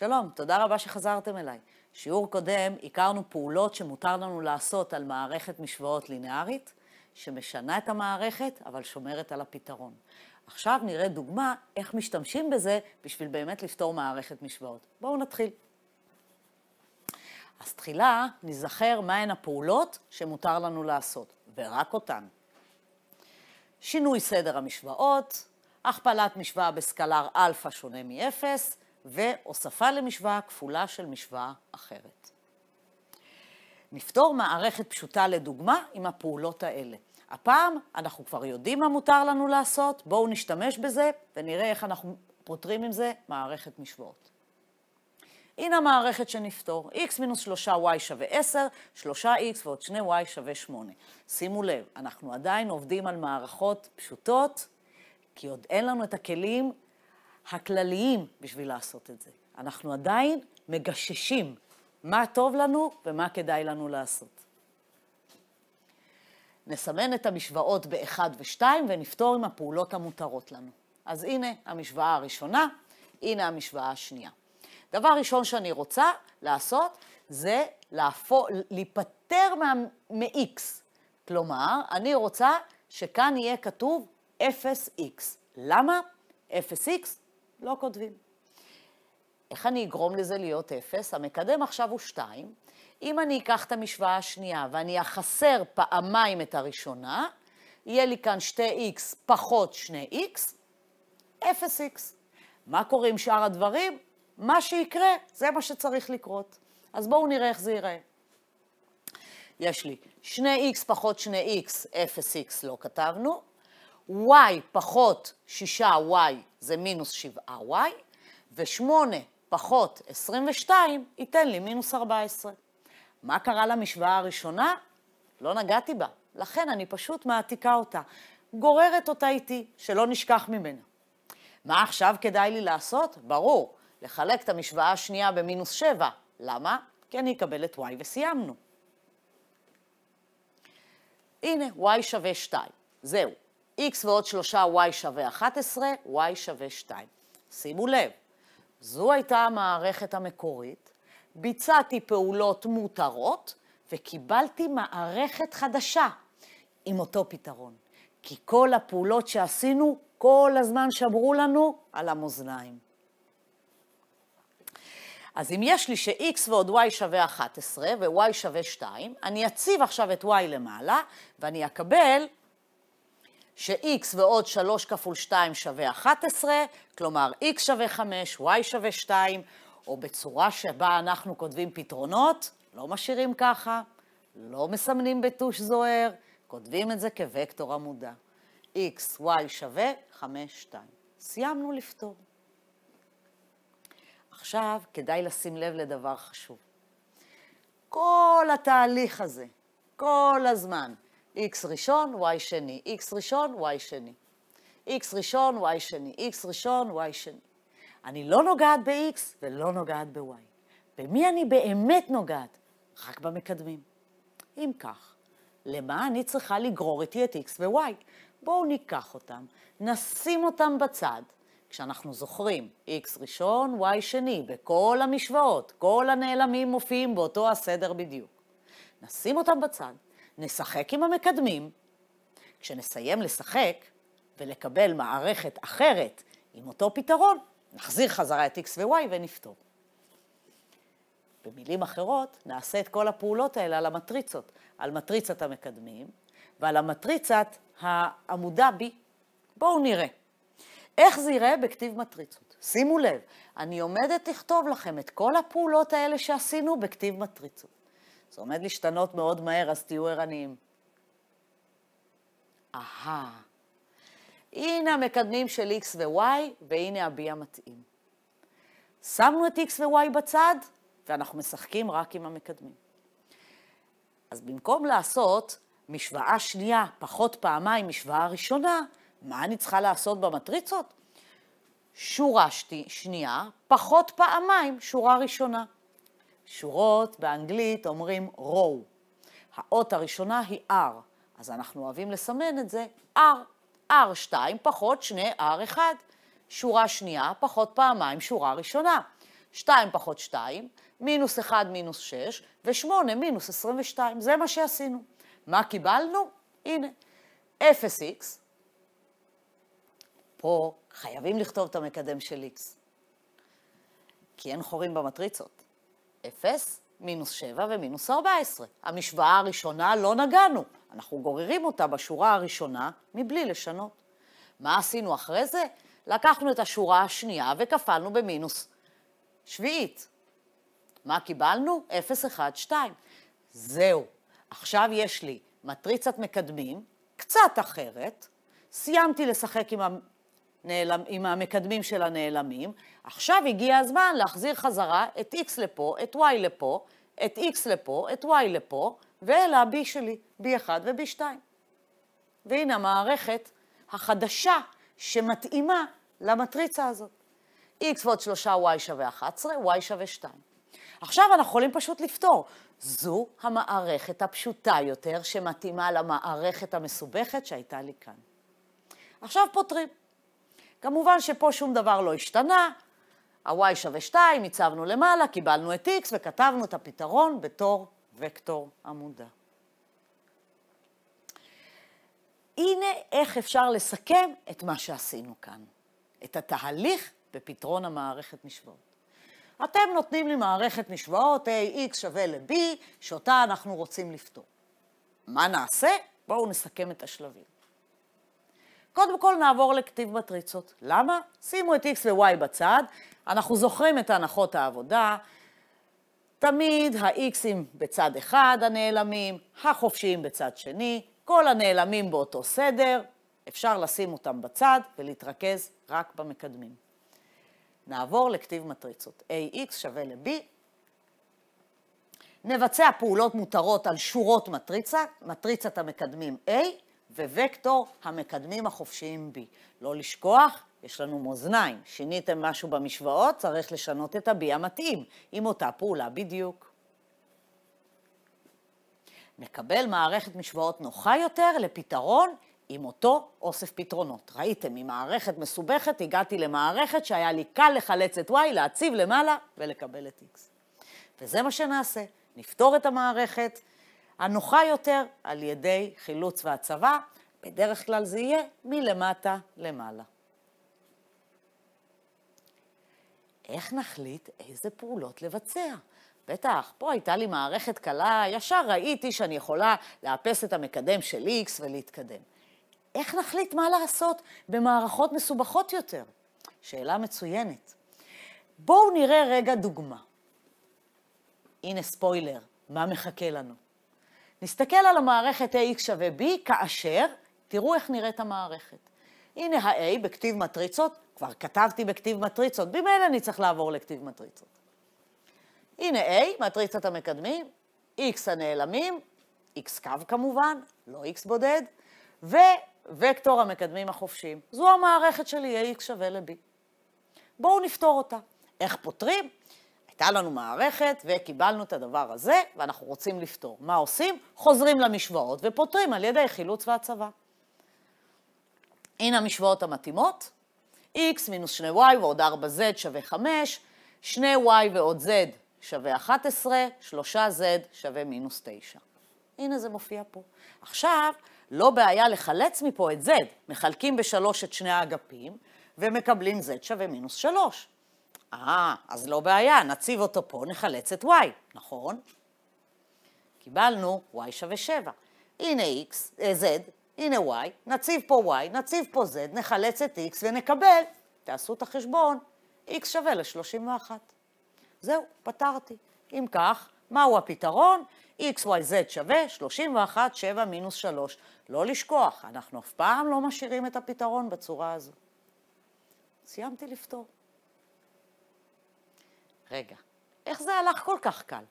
שלום, תודה רבה שחזרתם אליי. שיעור קודם הכרנו פעולות שמותר לנו לעשות על מערכת משוואות לינארית, שמשנה את המערכת, אבל שומרת על הפתרון. עכשיו נראה דוגמה איך משתמשים בזה בשביל באמת לפתור מערכת משוואות. בואו נתחיל. אז תחילה נזכר מהן הפעולות שמותר לנו לעשות, ורק אותן. שינוי סדר המשוואות, הכפלת משוואה בסקלר אלפא שונה מ-0, והוספה למשוואה כפולה של משוואה אחרת. נפתור מערכת פשוטה לדוגמה עם הפעולות האלה. הפעם אנחנו כבר יודעים מה מותר לנו לעשות, בואו נשתמש בזה ונראה איך אנחנו פותרים עם זה מערכת משוואות. הנה המערכת שנפתור, x מינוס 3y שווה 10, 3x ועוד 2y שווה 8. שימו לב, אנחנו עדיין עובדים על מערכות פשוטות, כי עוד אין לנו את הכלים הכלליים בשביל לעשות את זה. אנחנו עדיין מגששים מה טוב לנו ומה כדאי לנו לעשות. נסמן את המשוואות ב-1 ו-2 ונפתור עם הפעולות המותרות לנו. אז הנה המשוואה הראשונה, הנה המשוואה השנייה. דבר ראשון שאני רוצה לעשות זה להפו... להיפטר מה... מ-x. כלומר, אני רוצה שכאן יהיה כתוב 0x. למה? 0x לא כותבים. איך אני אגרום לזה להיות אפס? המקדם עכשיו הוא שתיים. אם אני אקח את המשוואה השנייה ואני אחסר פעמיים את הראשונה, יהיה לי כאן שתי x פחות שני x אפס x מה קורה עם שאר הדברים? מה שיקרה, זה מה שצריך לקרות. אז בואו נראה איך זה ייראה. יש לי 2x פחות 2x, 0x לא כתבנו, y פחות 6y זה מינוס 7y, ו-8 פחות 22 ייתן לי מינוס 14. מה קרה למשוואה הראשונה? לא נגעתי בה, לכן אני פשוט מעתיקה אותה. גוררת אותה איתי, שלא נשכח ממנה. מה עכשיו כדאי לי לעשות? ברור, לחלק את המשוואה השנייה במינוס 7. למה? כי אני אקבל את y וסיימנו. הנה, y שווה 2. זהו, x ועוד 3y שווה 11, y שווה 2. שימו לב, זו הייתה המערכת המקורית, ביצעתי פעולות מותרות וקיבלתי מערכת חדשה עם אותו פתרון. כי כל הפעולות שעשינו כל הזמן שמרו לנו על המאזניים. אז אם יש לי ש-x ועוד y שווה 11 ו-y שווה 2, אני אציב עכשיו את y למעלה ואני אקבל ש-x ועוד 3 כפול 2 שווה 11, כלומר x שווה 5, y שווה 2, או בצורה שבה אנחנו כותבים פתרונות, לא משאירים ככה, לא מסמנים בטוש זוהר, כותבים את זה כווקטור עמודה. x, y שווה 5, 2. סיימנו לפתור. עכשיו, כדאי לשים לב לדבר חשוב. כל התהליך הזה, כל הזמן, x ראשון, y שני, x ראשון, y שני, x ראשון, y שני, x ראשון, y שני. אני לא נוגעת ב-x ולא נוגעת ב-y. במי אני באמת נוגעת? רק במקדמים. אם כך, למה אני צריכה לגרור איתי את x ו-y? בואו ניקח אותם, נשים אותם בצד. כשאנחנו זוכרים x ראשון, y שני, בכל המשוואות, כל הנעלמים מופיעים באותו הסדר בדיוק. נשים אותם בצד, נשחק עם המקדמים. כשנסיים לשחק ולקבל מערכת אחרת עם אותו פתרון, נחזיר חזרה את x ו-y ונפתור. במילים אחרות, נעשה את כל הפעולות האלה על המטריצות, על מטריצת המקדמים ועל המטריצת העמודה B. בואו נראה. איך זה ייראה בכתיב מטריצות? שימו לב, אני עומדת לכתוב לכם את כל הפעולות האלה שעשינו בכתיב מטריצות. זה עומד להשתנות מאוד מהר, אז תהיו ערניים. אהה, הנה המקדמים של x ו-y, והנה ה-b המתאים. שמנו את x ו-y בצד, ואנחנו משחקים רק עם המקדמים. אז במקום לעשות משוואה שנייה פחות פעמיים משוואה ראשונה, מה אני צריכה לעשות במטריצות? שורה שתי, שנייה פחות פעמיים שורה ראשונה. שורות באנגלית אומרים row. האות הראשונה היא R, אז אנחנו אוהבים לסמן את זה R. R2 פחות 2R1. שורה שנייה פחות פעמיים שורה ראשונה. 2 פחות 2, מינוס 1 מינוס 6, ו-8 מינוס 22. זה מה שעשינו. מה קיבלנו? הנה, 0x. פה חייבים לכתוב את המקדם של x, כי אין חורים במטריצות. 0, מינוס 7 ומינוס 14. המשוואה הראשונה לא נגענו, אנחנו גוררים אותה בשורה הראשונה מבלי לשנות. מה עשינו אחרי זה? לקחנו את השורה השנייה וכפלנו במינוס שביעית. מה קיבלנו? 0, 1, 2. זהו, עכשיו יש לי מטריצת מקדמים, קצת אחרת, סיימתי לשחק עם נעלם, עם המקדמים של הנעלמים, עכשיו הגיע הזמן להחזיר חזרה את x לפה, את y לפה, את x לפה, את y לפה, ואלה ה-b שלי, b1 ו-b2. והנה המערכת החדשה שמתאימה למטריצה הזאת. x ועוד 3y שווה 11, y שווה 2. עכשיו אנחנו יכולים פשוט לפתור. זו המערכת הפשוטה יותר שמתאימה למערכת המסובכת שהייתה לי כאן. עכשיו פותרים. כמובן שפה שום דבר לא השתנה, ה-y שווה 2, הצבנו למעלה, קיבלנו את x וכתבנו את הפתרון בתור וקטור עמודה. הנה איך אפשר לסכם את מה שעשינו כאן, את התהליך בפתרון המערכת משוואות. אתם נותנים לי מערכת משוואות ax שווה ל-b, שאותה אנחנו רוצים לפתור. מה נעשה? בואו נסכם את השלבים. קודם כל נעבור לכתיב מטריצות. למה? שימו את x ו-y בצד, אנחנו זוכרים את הנחות העבודה, תמיד ה-x'ים בצד אחד הנעלמים, החופשיים בצד שני, כל הנעלמים באותו סדר, אפשר לשים אותם בצד ולהתרכז רק במקדמים. נעבור לכתיב מטריצות. ax שווה ל-b. נבצע פעולות מותרות על שורות מטריצה, מטריצת המקדמים a, ווקטור המקדמים החופשיים B. לא לשכוח, יש לנו מאזניים. שיניתם משהו במשוואות, צריך לשנות את ה-B המתאים, עם אותה פעולה בדיוק. נקבל מערכת משוואות נוחה יותר לפתרון עם אותו אוסף פתרונות. ראיתם, ממערכת מסובכת הגעתי למערכת שהיה לי קל לחלץ את y, להציב למעלה ולקבל את x. וזה מה שנעשה, נפתור את המערכת, הנוחה יותר על ידי חילוץ והצבה, בדרך כלל זה יהיה מלמטה למעלה. איך נחליט איזה פעולות לבצע? בטח, פה הייתה לי מערכת קלה, ישר ראיתי שאני יכולה לאפס את המקדם של X ולהתקדם. איך נחליט מה לעשות במערכות מסובכות יותר? שאלה מצוינת. בואו נראה רגע דוגמה. הנה ספוילר, מה מחכה לנו? נסתכל על המערכת AX שווה B כאשר, תראו איך נראית המערכת. הנה ה-A בכתיב מטריצות, כבר כתבתי בכתיב מטריצות, במילא אני צריך לעבור לכתיב מטריצות. הנה A, מטריצת המקדמים, X הנעלמים, X קו כמובן, לא X בודד, ווקטור המקדמים החופשיים. זו המערכת שלי, AX שווה ל-B. בואו נפתור אותה. איך פותרים? הייתה לנו מערכת וקיבלנו את הדבר הזה, ואנחנו רוצים לפתור. מה עושים? חוזרים למשוואות ופותרים על ידי חילוץ והצבה. הנה המשוואות המתאימות, x מינוס 2y ועוד 4z שווה 5, 2y ועוד z שווה 11, 3z שווה מינוס 9. הנה זה מופיע פה. עכשיו, לא בעיה לחלץ מפה את z, מחלקים בשלוש את שני האגפים ומקבלים z שווה מינוס 3. אה, אז לא בעיה, נציב אותו פה, נחלץ את y, נכון? קיבלנו y שווה 7. הנה x, אה, z, הנה y, נציב פה y, נציב פה z, נחלץ את x ונקבל, תעשו את החשבון, x שווה ל-31. זהו, פתרתי. אם כך, מהו הפתרון? x, y, z שווה 31, 7 מינוס 3. לא לשכוח, אנחנו אף פעם לא משאירים את הפתרון בצורה הזו. סיימתי לפתור. רגע, איך זה הלך כל כך קל?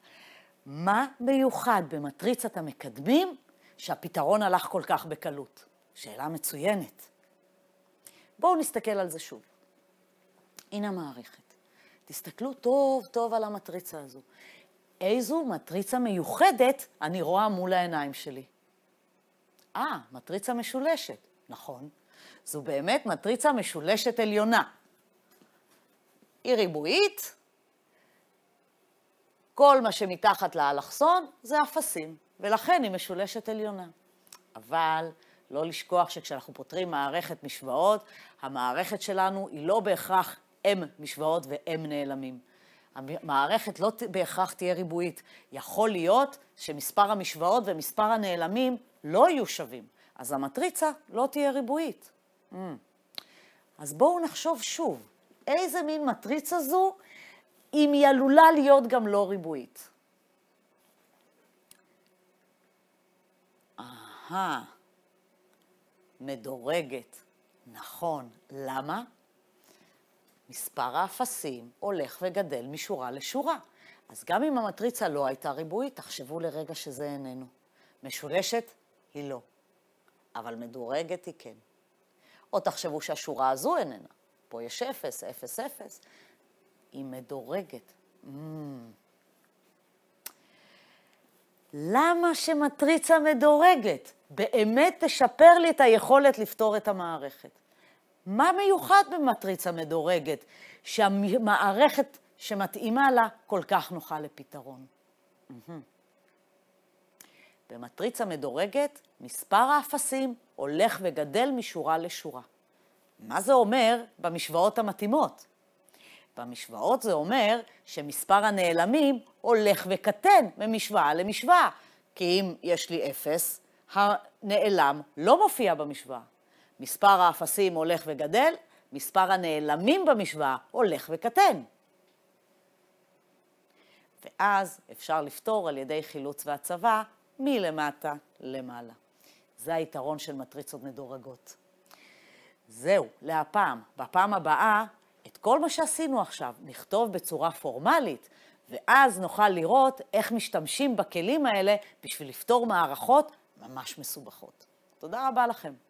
מה מיוחד במטריצת המקדמים שהפתרון הלך כל כך בקלות? שאלה מצוינת. בואו נסתכל על זה שוב. הנה המערכת. תסתכלו טוב טוב על המטריצה הזו. איזו מטריצה מיוחדת אני רואה מול העיניים שלי. אה, מטריצה משולשת. נכון, זו באמת מטריצה משולשת עליונה. היא ריבועית, כל מה שמתחת לאלכסון זה אפסים, ולכן היא משולשת עליונה. אבל לא לשכוח שכשאנחנו פותרים מערכת משוואות, המערכת שלנו היא לא בהכרח הם משוואות והם נעלמים. המערכת לא בהכרח תהיה ריבועית. יכול להיות שמספר המשוואות ומספר הנעלמים לא יהיו שווים, אז המטריצה לא תהיה ריבועית. Mm. אז בואו נחשוב שוב, איזה מין מטריצה זו אם היא עלולה להיות גם לא ריבועית. אהה, מדורגת. נכון, למה? מספר האפסים הולך וגדל משורה לשורה. אז גם אם המטריצה לא הייתה ריבועית, תחשבו לרגע שזה איננו. משולשת היא לא, אבל מדורגת היא כן. או תחשבו שהשורה הזו איננה. פה יש אפס, אפס, אפס. היא מדורגת. Mm. למה שמטריצה מדורגת באמת תשפר לי את היכולת לפתור את המערכת? מה מיוחד במטריצה מדורגת שהמערכת שמתאימה לה כל כך נוחה לפתרון? Mm-hmm. במטריצה מדורגת מספר האפסים הולך וגדל משורה לשורה. מה זה אומר במשוואות המתאימות? במשוואות זה אומר שמספר הנעלמים הולך וקטן ממשוואה למשוואה, כי אם יש לי אפס, הנעלם לא מופיע במשוואה. מספר האפסים הולך וגדל, מספר הנעלמים במשוואה הולך וקטן. ואז אפשר לפתור על ידי חילוץ והצבה מלמטה למעלה. זה היתרון של מטריצות מדורגות. זהו, להפעם. בפעם הבאה כל מה שעשינו עכשיו, נכתוב בצורה פורמלית, ואז נוכל לראות איך משתמשים בכלים האלה בשביל לפתור מערכות ממש מסובכות. תודה רבה לכם.